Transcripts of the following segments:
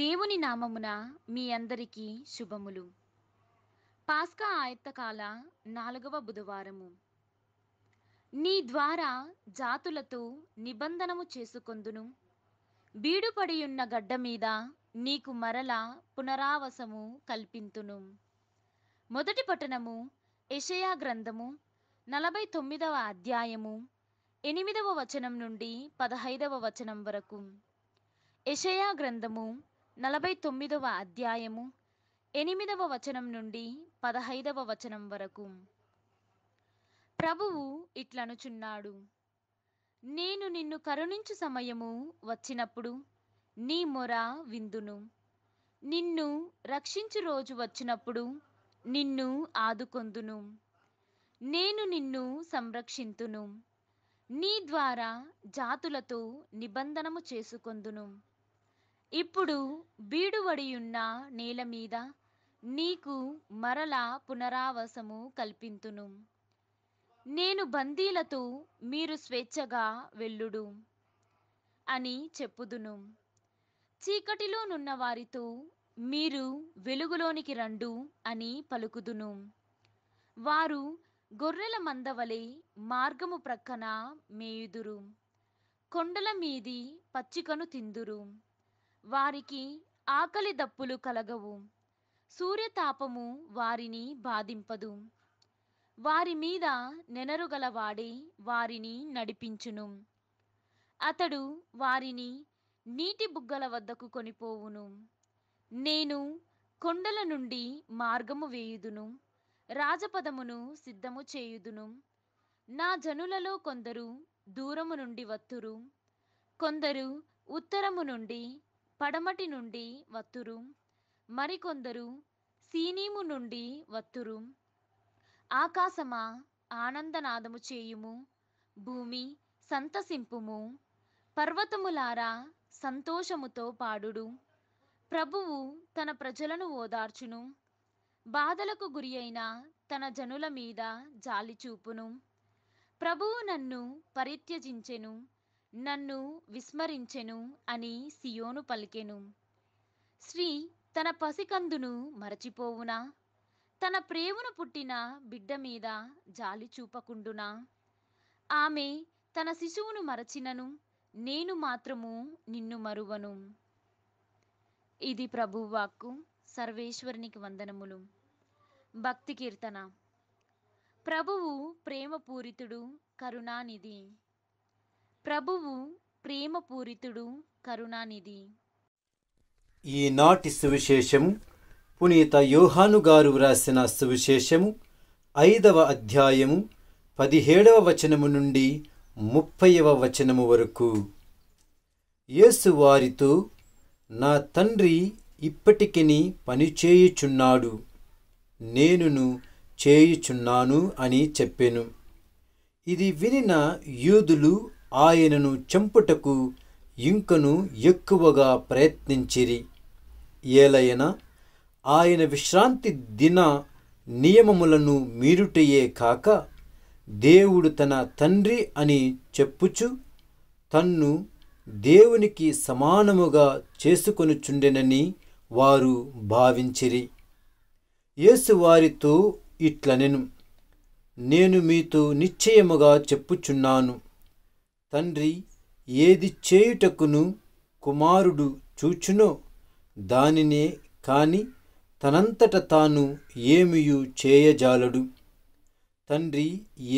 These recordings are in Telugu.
దేవుని నామమున మీ అందరికీ శుభములు పాస్కా ఆయత్తకాల నాలుగవ బుధవారము నీ ద్వారా జాతులతో నిబంధనము చేసుకొందును బీడుపడియున్న గడ్డ మీద నీకు మరల పునరావసము కల్పింతును మొదటి పట్టణము యషయా గ్రంథము నలభై తొమ్మిదవ అధ్యాయము ఎనిమిదవ వచనం నుండి పదహైదవ వచనం వరకు యషయా గ్రంథము నలభై తొమ్మిదవ అధ్యాయము ఎనిమిదవ వచనం నుండి పదహైదవ వచనం వరకు ప్రభువు ఇట్లనుచున్నాడు నేను నిన్ను కరుణించు సమయము వచ్చినప్పుడు నీ మొర విందును నిన్ను రక్షించు రోజు వచ్చినప్పుడు నిన్ను ఆదుకొందును నేను నిన్ను సంరక్షింతును నీ ద్వారా జాతులతో నిబంధనము చేసుకొందును ఇప్పుడు బీడువడియున్న నేల మీద నీకు మరలా పునరావాసము కల్పింతును నేను బందీలతో మీరు స్వేచ్ఛగా వెళ్ళుడు అని చెప్పుదును చీకటిలో నున్న వారితో మీరు వెలుగులోనికి రండు అని పలుకుదును వారు గొర్రెల మందవలే మార్గము ప్రక్కన మేయుదురు కొండల మీది పచ్చికను తిందురు వారికి ఆకలి దప్పులు కలగవు సూర్యతాపము వారిని బాధింపదు వారి మీద నెనరుగలవాడే వారిని నడిపించును అతడు వారిని నీటి బుగ్గల వద్దకు కొనిపోవును నేను కొండల నుండి మార్గము వేయుదును రాజపదమును సిద్ధము చేయుదును నా జనులలో కొందరు దూరము నుండి వత్తురు కొందరు ఉత్తరము నుండి పడమటి నుండి వత్తురు మరికొందరు సీనీము నుండి వత్తురు ఆకాశమా ఆనందనాదము చేయుము భూమి సంతసింపుము పర్వతములారా సంతోషముతో పాడుడు ప్రభువు తన ప్రజలను ఓదార్చును బాధలకు గురి అయిన తన జనుల మీద జాలిచూపును ప్రభువు నన్ను పరిత్యజించెను నన్ను విస్మరించెను అని సియోను పలికెను శ్రీ తన పసికందును మరచిపోవునా తన ప్రేమను పుట్టిన బిడ్డ మీద జాలి చూపకుండునా ఆమె తన శిశువును మరచినను నేను మాత్రము నిన్ను మరువను ఇది ప్రభువాక్కు సర్వేశ్వరునికి వందనములు భక్తి కీర్తన ప్రభువు ప్రేమపూరితుడు కరుణానిధి ప్రభువు ప్రేమపూరితుడు కరుణానిధి ఈనాటి సువిశేషము పునీత యోహాను గారు వ్రాసిన సువిశేషము ఐదవ అధ్యాయము పదిహేడవ వచనము నుండి ముప్పైవ వచనము వరకు యేసు వారితో నా తండ్రి ఇప్పటికిని పనిచేయుచున్నాడు నేనును చేయుచున్నాను అని చెప్పెను ఇది వినిన యూదులు ఆయనను చంపుటకు ఇంకను ఎక్కువగా ప్రయత్నించిరి ఏలైన ఆయన విశ్రాంతి దిన నియమములను మీరుటయే కాక దేవుడు తన తండ్రి అని చెప్పుచు తన్ను దేవునికి సమానముగా చేసుకొనుచుండెనని వారు భావించిరి యేసు వారితో ఇట్లనెను నేను మీతో నిశ్చయముగా చెప్పుచున్నాను తండ్రి ఏది చేయుటకును కుమారుడు చూచునో దానినే కాని తనంతట తాను ఏమియు చేయజాలడు తండ్రి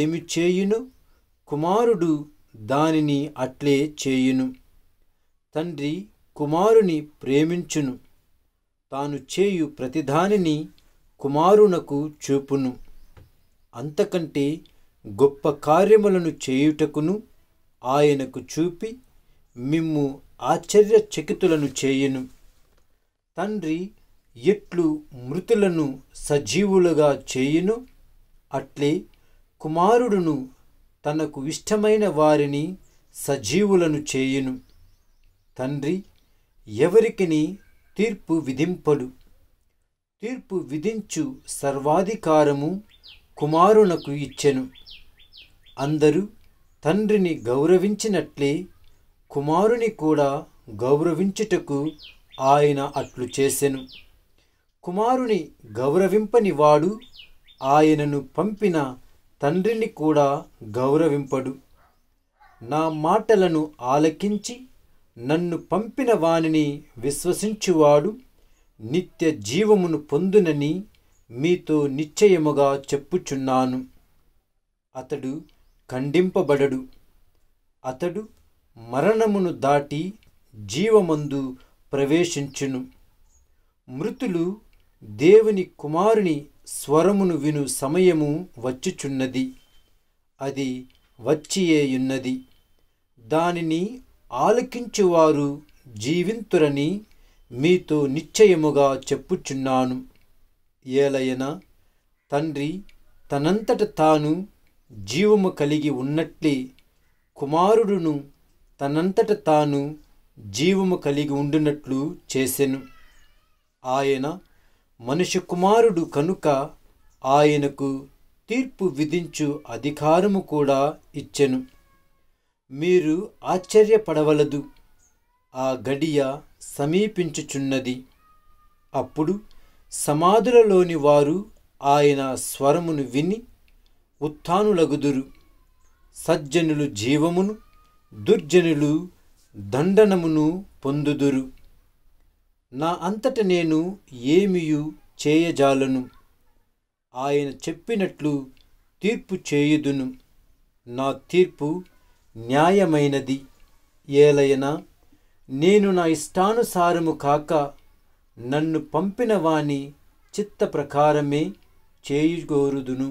ఏమి చేయును కుమారుడు దానిని అట్లే చేయును తండ్రి కుమారుని ప్రేమించును తాను చేయు ప్రతిదానిని కుమారునకు చూపును అంతకంటే గొప్ప కార్యములను చేయుటకును ఆయనకు చూపి మిమ్ము ఆశ్చర్యచకితులను చేయను తండ్రి ఎట్లు మృతులను సజీవులుగా చేయును అట్లే కుమారుడును తనకు ఇష్టమైన వారిని సజీవులను చేయును తండ్రి ఎవరికిని తీర్పు విధింపడు తీర్పు విధించు సర్వాధికారము కుమారునకు ఇచ్చెను అందరూ తండ్రిని గౌరవించినట్లే కుమారుని కూడా గౌరవించుటకు ఆయన అట్లు చేసెను కుమారుని గౌరవింపని వాడు ఆయనను పంపిన తండ్రిని కూడా గౌరవింపడు నా మాటలను ఆలకించి నన్ను పంపిన వానిని విశ్వసించువాడు నిత్య జీవమును పొందునని మీతో నిశ్చయముగా చెప్పుచున్నాను అతడు ఖండింపబడడు అతడు మరణమును దాటి జీవమందు ప్రవేశించును మృతులు దేవుని కుమారుని స్వరమును విను సమయము వచ్చుచున్నది అది వచ్చియేయున్నది దానిని ఆలకించువారు జీవింతురని మీతో నిశ్చయముగా చెప్పుచున్నాను ఏలయన తండ్రి తనంతట తాను జీవము కలిగి ఉన్నట్లే కుమారుడును తనంతట తాను జీవము కలిగి ఉండినట్లు చేసెను ఆయన మనిషి కుమారుడు కనుక ఆయనకు తీర్పు విధించు అధికారము కూడా ఇచ్చెను మీరు ఆశ్చర్యపడవలదు ఆ గడియ సమీపించుచున్నది అప్పుడు సమాధులలోని వారు ఆయన స్వరమును విని ఉత్థానులగుదురు సజ్జనులు జీవమును దుర్జనులు దండనమును పొందుదురు నా అంతట నేను ఏమియు చేయజాలను ఆయన చెప్పినట్లు తీర్పు చేయుదును నా తీర్పు న్యాయమైనది ఏలయన నేను నా ఇష్టానుసారము కాక నన్ను పంపిన వాణి చిత్త ప్రకారమే చేయుగోరుదును